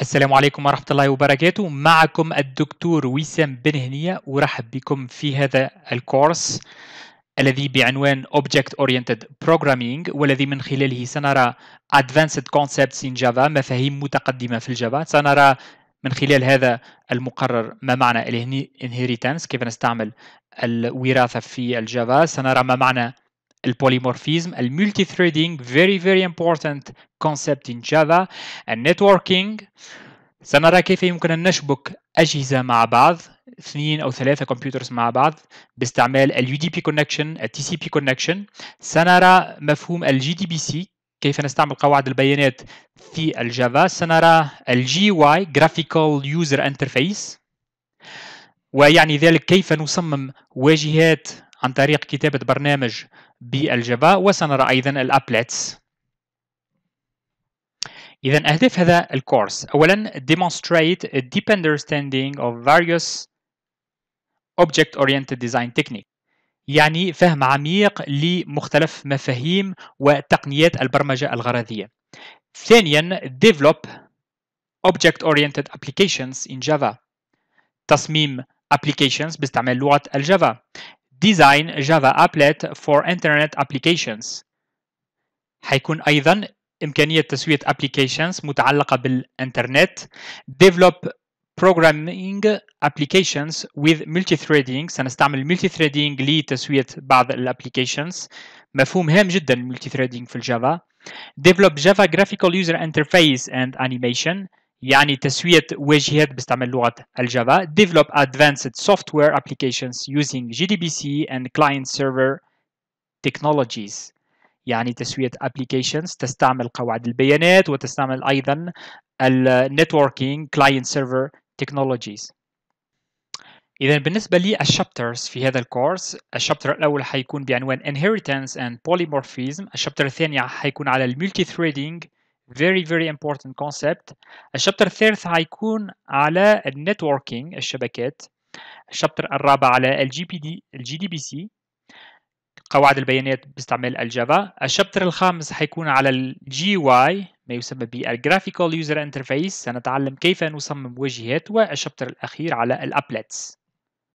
السلام عليكم ورحمة الله وبركاته معكم الدكتور وسام بن هنية ورحب بكم في هذا الكورس الذي بعنوان Object Oriented Programming والذي من خلاله سنرى Advanced Concepts in Java مفاهيم متقدمة في الجافا سنرى من خلال هذا المقرر ما معنى الانهيرتنس كيف نستعمل الوراثة في الجافا سنرى ما معنى البوليمورفيزم الملتي ثريدينج فيري فيري امبورتانت كونسبت ان جافا النتوركينج سنرى كيف يمكن أن نشبك أجهزة مع بعض اثنين أو ثلاثة كمبيوترز مع بعض باستعمال اليو دي بي كونكشن التي سي بي كونكشن سنرى مفهوم الجي دي بي سي كيف نستعمل قواعد البيانات في الجافا سنرى الجي واي جرافيكال يوزر انترفيس ويعني ذلك كيف نصمم واجهات عن طريق كتابة برنامج بالجافا وسنرى أيضا الأبلتس إذا أهداف هذا الكورس أولا demonstrate a deep understanding of various object-oriented design techniques يعني فهم عميق لمختلف مفاهيم وتقنيات البرمجة الغرضية ثانيا develop object-oriented applications in Java تصميم applications باستعمال لغة الجافا Design Java Applet for Internet Applications حيكون أيضا إمكانية تسوية applications متعلقة بالإنترنت develop programming applications with multi-threading سنستعمل multi-threading لتسوية بعض applications. مفهوم هام جدا multi-threading في الجافا develop Java graphical user interface and animation يعني تسوية واجهات باستعمال لغة الجافا develop advanced software applications using GDBC and client server technologies يعني تسوية applications تستعمل قواعد البيانات وتستعمل أيضا networking client server technologies إذا بالنسبة لي الشابترز في هذا الكورس الشابتر الأول حيكون بعنوان inheritance and polymorphism الشابتر الثاني حيكون على الملتي ثريدينج very very important concept الشابتر الثالث هيكون على النتوركينج الشبكات الشابتر الرابع على الجي بي دي الجي دي بي سي قواعد البيانات باستعمال الجافا الشابتر الخامس حيكون على الجي واي ما يسمى بالجرافيكال يوزر انترفيس سنتعلم كيف نصمم واجهات والشابتر الاخير على الابلتس